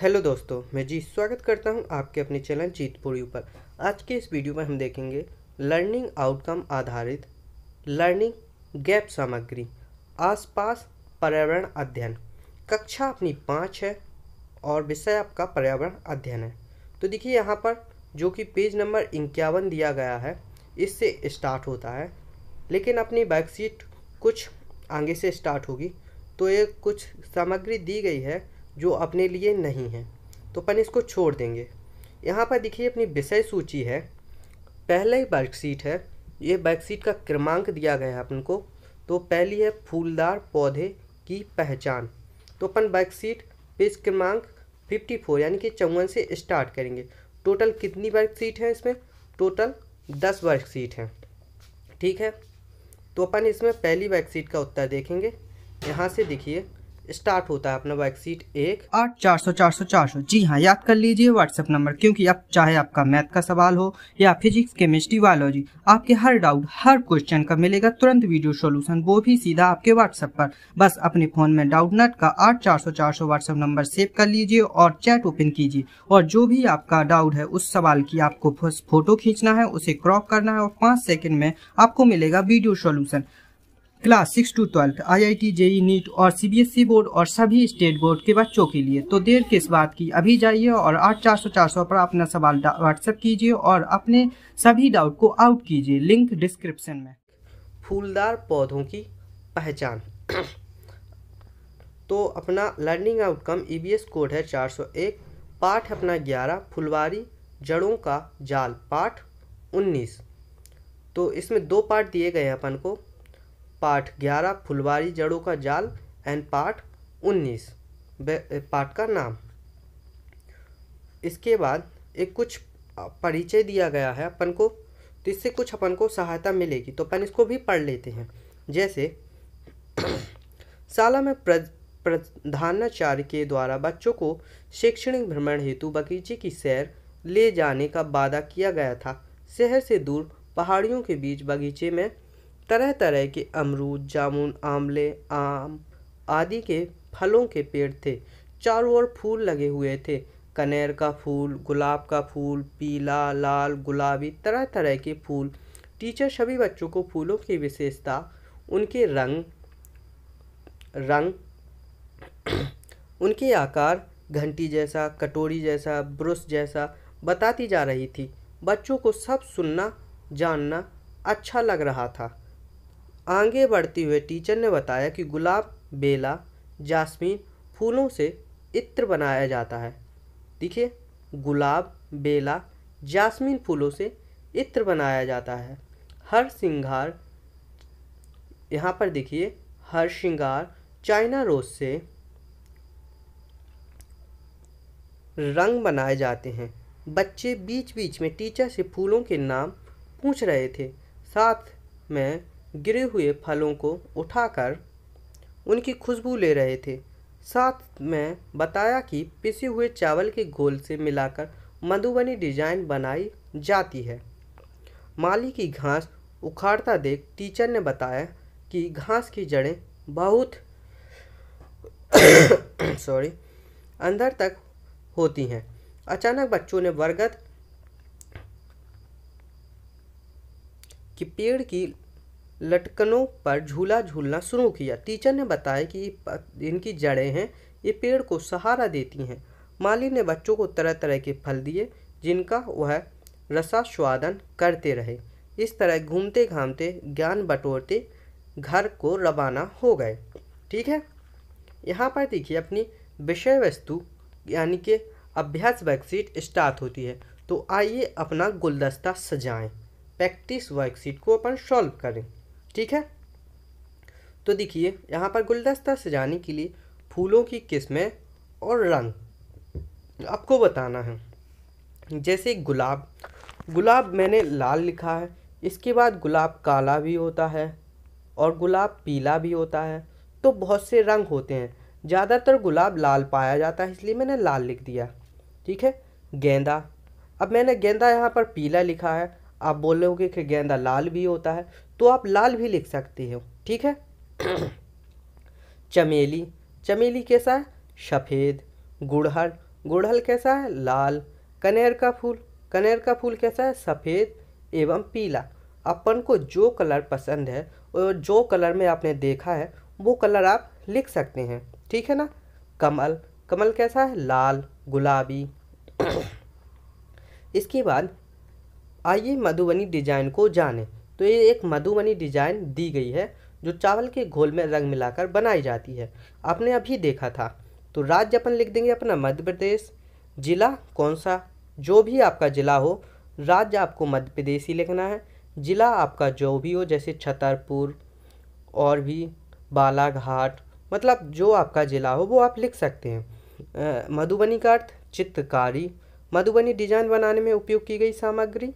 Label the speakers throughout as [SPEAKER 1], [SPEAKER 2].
[SPEAKER 1] hello दोस्तों मैं जी स्वागत करता हूं आपके अपने चैनल जीतपुरी पर आज के इस वीडियो में हम देखेंगे लर्निंग आउटकम आधारित लर्निंग गैप सामग्री आसपास पर्यावरण अध्ययन कक्षा अपनी पाँच है और विषय आपका पर्यावरण अध्ययन है तो देखिए यहाँ पर जो कि पेज नंबर इक्यावन दिया गया है इससे स्टार्ट होता है लेकिन अपनी वर्कशीट कुछ आगे से स्टार्ट होगी तो ये कुछ सामग्री दी गई है जो अपने लिए नहीं है तो अपन इसको छोड़ देंगे यहाँ पर देखिए अपनी विषय सूची है पहला ही बर्कशीट है ये बर्कशीट का क्रमांक दिया गया है अपन को तो पहली है फूलदार पौधे की पहचान तो अपन बर्कशीट पेज क्रमांक 54 यानी कि चौवन से स्टार्ट करेंगे टोटल कितनी वर्कशीट है इसमें टोटल दस वर्कशीट हैं ठीक है तो अपन इसमें पहली वर्कशीट का उत्तर देखेंगे यहाँ से देखिए स्टार्ट होता है अपना सीट एक आठ चार सौ चार सौ चार सौ जी हाँ याद कर लीजिए व्हाट्सएप नंबर क्योंकि आप चाहे आपका मैथ का सवाल हो या फिजिक्स केमिस्ट्री बायोलॉजी आपके हर डाउट हर क्वेश्चन का मिलेगा तुरंत वीडियो सॉल्यूशन वो भी सीधा आपके व्हाट्सएप पर बस अपने फोन में डाउट नट का आठ चार सौ चार सौ व्हाट्सएप नंबर सेव कर लीजिए और चैट ओपन कीजिए और जो भी आपका डाउट है उस सवाल की आपको फोटो खींचना है उसे क्रॉप करना है और पाँच सेकेंड में आपको मिलेगा video solution class six to twelfth IIT JEE e, NEET और सीबीएसई e बोर्ड और सभी स्टेट बोर्ड के बच्चों के लिए तो देर किस बात की अभी जाइए और आठ चार सौ चार सौ पर अपना सवाल व्हाट्सएप कीजिए और अपने सभी डाउट को आउट कीजिए लिंक डिस्क्रिप्शन में फूलदार पौधों की पहचान तो अपना लर्निंग आउटकम एस कोड है चार सौ एक पाठ अपना ग्यारह फुलवारी जड़ों का जाल पाठ उन्नीस तो इसमें दो पार्ट दिए गए हैं अपन को पाठ ग्यारह फुलवारी जड़ों का जाल एंड पाठ उन्नीस पाठ का नाम इसके बाद एक कुछ परिचय दिया गया है अपन को तो इससे कुछ अपन को सहायता मिलेगी तो अपन इसको भी पढ़ लेते हैं जैसे साला में प्रधानाचार्य के द्वारा बच्चों को शैक्षणिक भ्रमण हेतु बगीचे की सैर ले जाने का वादा किया गया था शहर से दूर पहाड़ियों के बीच बगीचे में तरह तरह के अमरूद जामुन आमले आम आदि के फलों के पेड़ थे चारों ओर फूल लगे हुए थे कनेर का फूल गुलाब का फूल पीला लाल गुलाबी तरह तरह के फूल टीचर सभी बच्चों को फूलों की विशेषता उनके रंग रंग उनके आकार घंटी जैसा कटोरी जैसा ब्रश जैसा बताती जा रही थी बच्चों को सब सुनना जानना अच्छा लग रहा था आगे बढ़ते हुए टीचर ने बताया कि गुलाब बेला जासमीन फूलों से इत्र बनाया जाता है देखिए गुलाब बेला जासमीन फूलों से इत्र बनाया जाता है हर श्रृंगार यहाँ पर देखिए हर श्रृंगार चाइना रोज से रंग बनाए जाते हैं बच्चे बीच बीच में टीचर से फूलों के नाम पूछ रहे थे साथ में गिरे हुए फलों को उठाकर उनकी खुशबू ले रहे थे साथ में बताया कि पिसे हुए चावल के घोल से मिलाकर मधुबनी डिजाइन बनाई जाती है माली की घास उखाड़ता देख टीचर ने बताया कि घास की जड़ें बहुत सॉरी अंदर तक होती हैं अचानक बच्चों ने बरगद कि पेड़ की लटकनों पर झूला झूलना शुरू किया टीचर ने बताया कि इनकी जड़ें हैं ये पेड़ को सहारा देती हैं माली ने बच्चों को तरह तरह के फल दिए जिनका वह रसास्वादन करते रहे इस तरह घूमते घामते ज्ञान बटोरते घर को रवाना हो गए ठीक है यहाँ पर देखिए अपनी विषय वस्तु यानी कि अभ्यास वर्कशीट स्टार्ट होती है तो आइए अपना गुलदस्ता सजाएं प्रैक्टिस वर्कशीट को अपन सॉल्व करें ठीक है तो देखिए यहाँ पर गुलदस्ता सजाने के लिए फूलों की किस्में और रंग आपको बताना है जैसे गुलाब गुलाब मैंने लाल लिखा है इसके बाद गुलाब काला भी होता है और गुलाब पीला भी होता है तो बहुत से रंग होते हैं ज़्यादातर गुलाब लाल पाया जाता है इसलिए मैंने लाल लिख दिया ठीक है गेंदा अब मैंने गेंदा यहाँ पर पीला लिखा है आप बोलोगे कि गेंदा लाल भी होता है तो आप लाल भी लिख सकते हो ठीक है चमेली चमेली कैसा है सफ़ेद गुड़हल गुड़हल कैसा है लाल कनेर का फूल कनेर का फूल कैसा है सफ़ेद एवं पीला अपन को जो कलर पसंद है और जो कलर में आपने देखा है वो कलर आप लिख सकते हैं ठीक है ना कमल कमल कैसा है लाल गुलाबी इसके बाद आइए मधुबनी डिजाइन को जानें तो ये एक मधुबनी डिजाइन दी गई है जो चावल के घोल में रंग मिलाकर बनाई जाती है आपने अभी देखा था तो राज्य अपन लिख देंगे अपना मध्य प्रदेश ज़िला कौन सा जो भी आपका ज़िला हो राज्य आपको मध्य प्रदेश ही लिखना है ज़िला आपका जो भी हो जैसे छतरपुर और भी बालाघाट मतलब जो आपका ज़िला हो वो आप लिख सकते हैं मधुबनी का अर्थ चित्रकारी मधुबनी डिजाइन बनाने में उपयोग की गई सामग्री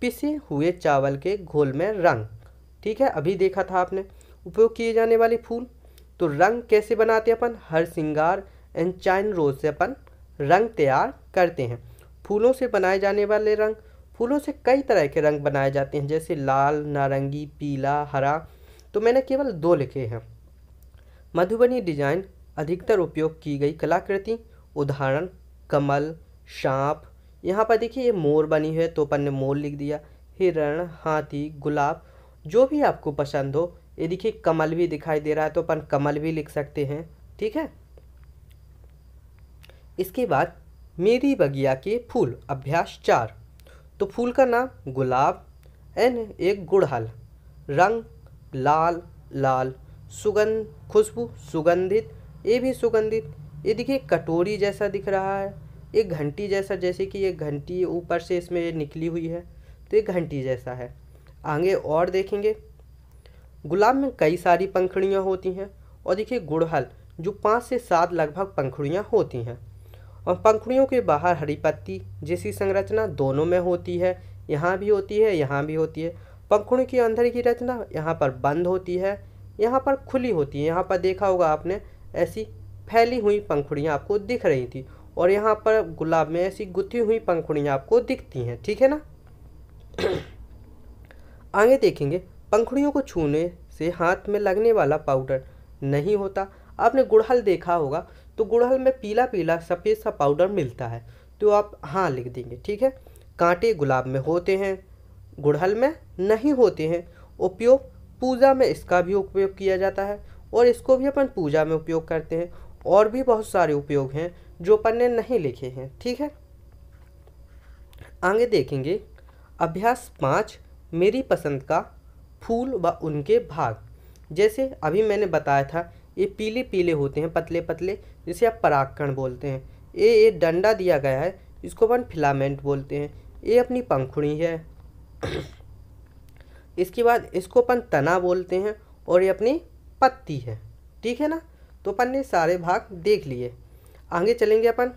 [SPEAKER 1] पिसे हुए चावल के घोल में रंग ठीक है अभी देखा था आपने उपयोग किए जाने वाले फूल तो रंग कैसे बनाते हैं अपन हर श्रृंगार एंड चाइन रोज से अपन रंग तैयार करते हैं फूलों से बनाए जाने वाले रंग फूलों से कई तरह के रंग बनाए जाते हैं जैसे लाल नारंगी पीला हरा तो मैंने केवल दो लिखे हैं मधुबनी डिजाइन अधिकतर उपयोग की गई कलाकृति उदाहरण कमल सांप यहाँ पर देखिए ये मोर बनी है तो अपन ने मोर लिख दिया हिरण हाथी गुलाब जो भी आपको पसंद हो ये देखिए कमल भी दिखाई दे रहा है तो अपन कमल भी लिख सकते हैं ठीक है इसके बाद मेरी बगिया के फूल अभ्यास चार तो फूल का नाम गुलाब एन एक गुड़हल रंग लाल लाल सुगंध खुशबू सुगंधित ये भी सुगंधित ये देखिए कटोरी जैसा दिख रहा है एक घंटी जैसा जैसे कि ये घंटी ऊपर से इसमें निकली हुई है तो ये घंटी जैसा है आगे और देखेंगे गुलाब में कई सारी पंखड़ियाँ होती हैं और देखिए गुड़हल जो पाँच से सात लगभग पंखुड़ियाँ होती हैं और पंखुड़ियों के बाहर हरी पत्ती जैसी संरचना दोनों में होती है यहाँ भी होती है यहाँ भी होती है पंखुड़ी के अंदर की रचना यहाँ पर बंद होती है यहाँ पर खुली होती है यहाँ पर देखा होगा आपने ऐसी फैली हुई पंखुड़ियाँ आपको दिख रही थी और यहाँ पर गुलाब में ऐसी गुथी हुई पंखुड़ियाँ आपको दिखती हैं ठीक है ना आगे देखेंगे पंखुड़ियों को छूने से हाथ में लगने वाला पाउडर नहीं होता आपने गुड़हल देखा होगा तो गुड़हल में पीला पीला सफ़ेद सा पाउडर मिलता है तो आप हाँ लिख देंगे ठीक है कांटे गुलाब में होते हैं गुड़हल में नहीं होते हैं उपयोग पूजा में इसका भी उपयोग किया जाता है और इसको भी अपन पूजा में उपयोग करते हैं और भी बहुत सारे उपयोग हैं जो पन्ने नहीं लिखे हैं ठीक है आगे देखेंगे अभ्यास पाँच मेरी पसंद का फूल व उनके भाग जैसे अभी मैंने बताया था ये पीले पीले होते हैं पतले पतले जिसे आप परागकण बोलते हैं ये एक डंडा दिया गया है इसको अपन फिलामेंट बोलते हैं ये अपनी पंखुड़ी है इसके बाद इसको अपन तना बोलते हैं और ये अपनी पत्ती है ठीक है ना तो अपन ने सारे भाग देख लिए आगे चलेंगे अपन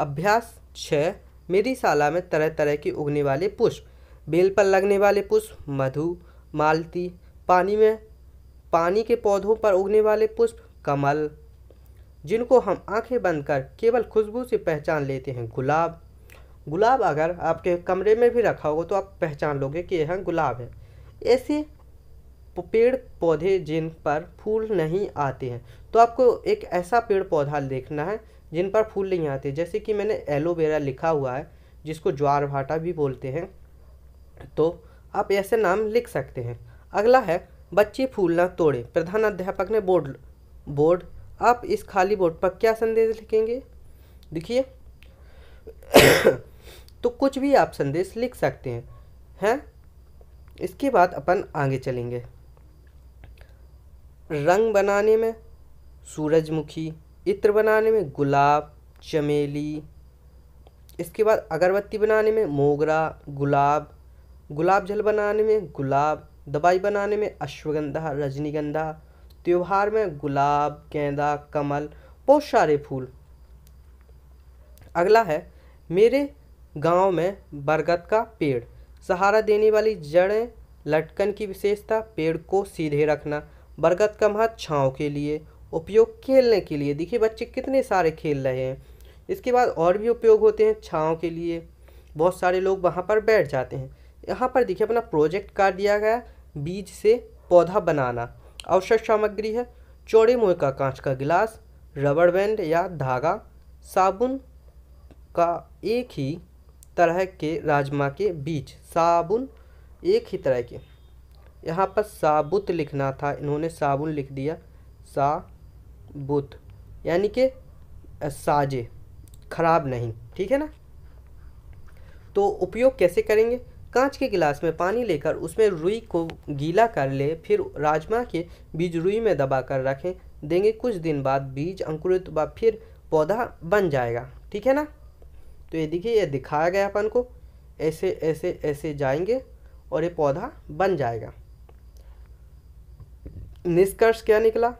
[SPEAKER 1] अभ्यास छः मेरी शाला में तरह तरह की उगने वाले पुष्प बेल पर लगने वाले पुष्प मधु मालती पानी में पानी के पौधों पर उगने वाले पुष्प कमल जिनको हम आंखें बंद कर केवल खुशबू से पहचान लेते हैं गुलाब गुलाब अगर आपके कमरे में भी रखा होगा तो आप पहचान लोगे कि यह गुलाब है ऐसे पेड़ पौधे जिन पर फूल नहीं आते हैं तो आपको एक ऐसा पेड़ पौधा देखना है जिन पर फूल नहीं आते जैसे कि मैंने एलोवेरा लिखा हुआ है जिसको ज्वार भाटा भी बोलते हैं तो आप ऐसे नाम लिख सकते हैं अगला है बच्चे फूल ना तोड़े प्रधान अध्यापक ने बोर्ड बोर्ड आप इस खाली बोर्ड पर क्या संदेश लिखेंगे देखिए तो कुछ भी आप संदेश लिख सकते हैं हैं इसके बाद अपन आगे चलेंगे रंग बनाने में सूरजमुखी इत्र बनाने में गुलाब चमेली इसके बाद अगरबत्ती बनाने में मोगरा गुलाब गुलाब जल बनाने में गुलाब दवाई बनाने में अश्वगंधा रजनीगंधा त्यौहार में गुलाब गेंदा कमल बहुत सारे फूल अगला है मेरे गांव में बरगद का पेड़ सहारा देने वाली जड़ें लटकन की विशेषता पेड़ को सीधे रखना बरगद का महत्व छाँव के लिए उपयोग खेलने के लिए देखिए बच्चे कितने सारे खेल रहे हैं इसके बाद और भी उपयोग होते हैं छाँव के लिए बहुत सारे लोग वहाँ पर बैठ जाते हैं यहाँ पर देखिए अपना प्रोजेक्ट कार्ड दिया गया बीज से पौधा बनाना आवश्यक सामग्री है चौड़े मुँह का कांच का गिलास रबड़ बैंड या धागा साबुन का एक ही तरह के राजमा के बीज साबुन एक ही तरह के यहाँ पर साबुत लिखना था इन्होंने साबुन लिख दिया साबुत यानी कि साजे खराब नहीं ठीक है ना तो उपयोग कैसे करेंगे कांच के गिलास में पानी लेकर उसमें रुई को गीला कर ले फिर राजमा के बीज रुई में दबा कर रखें देंगे कुछ दिन बाद बीज अंकुरित व फिर पौधा बन जाएगा ठीक है ना तो ये देखिए ये दिखाया गया अपन को ऐसे ऐसे ऐसे जाएंगे और ये पौधा बन जाएगा निष्कर्ष क्या निकला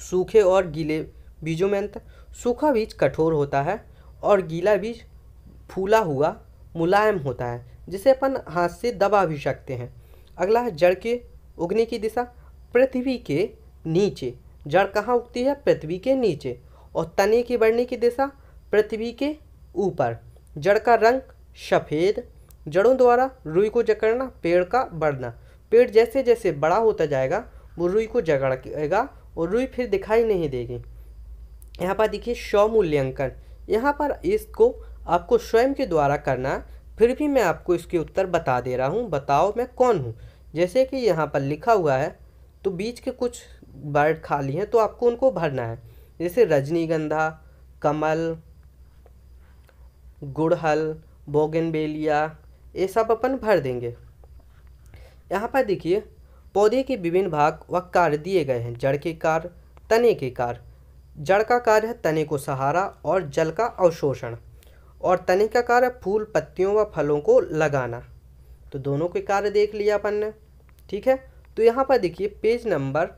[SPEAKER 1] सूखे और गीले बीजों में अंतर सूखा बीज कठोर होता है और गीला बीज फूला हुआ मुलायम होता है जिसे अपन हाथ से दबा भी सकते हैं अगला है जड़ के उगने की दिशा पृथ्वी के नीचे जड़ कहाँ उगती है पृथ्वी के नीचे और तने की बढ़ने की दिशा पृथ्वी के ऊपर जड़ का रंग सफ़ेद जड़ों द्वारा रुई को जकड़ना पेड़ का बढ़ना पेड़ जैसे जैसे बड़ा होता जाएगा वो रुई को जगड़ेगा और रुई फिर दिखाई नहीं देगी यहाँ पर देखिए स्व मूल्यांकन यहाँ पर इसको आपको स्वयं के द्वारा करना फिर भी मैं आपको इसके उत्तर बता दे रहा हूँ बताओ मैं कौन हूँ जैसे कि यहाँ पर लिखा हुआ है तो बीच के कुछ बर्ड खाली हैं तो आपको उनको भरना है जैसे रजनीगंधा कमल गुड़हल बोगनबेलिया ये सब अपन भर देंगे यहाँ पर देखिए पौधे के विभिन्न भाग व कार्य दिए गए हैं जड़ के कार्य तने के कार्य जड़ का कार्य है तने को सहारा और जल का अवशोषण और तने का कार्य फूल पत्तियों व फलों को लगाना तो दोनों के कार्य देख लिया अपन ने ठीक है तो यहाँ पर देखिए पेज नंबर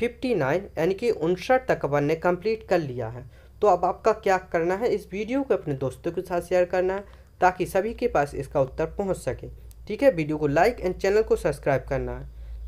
[SPEAKER 1] फिफ्टी नाइन यानी कि उनसठ तक अपन ने कंप्लीट कर लिया है तो अब आपका क्या करना है इस वीडियो को अपने दोस्तों के साथ शेयर करना है ताकि सभी के पास इसका उत्तर पहुँच सके ठीक है वीडियो को लाइक एंड चैनल को सब्सक्राइब करना है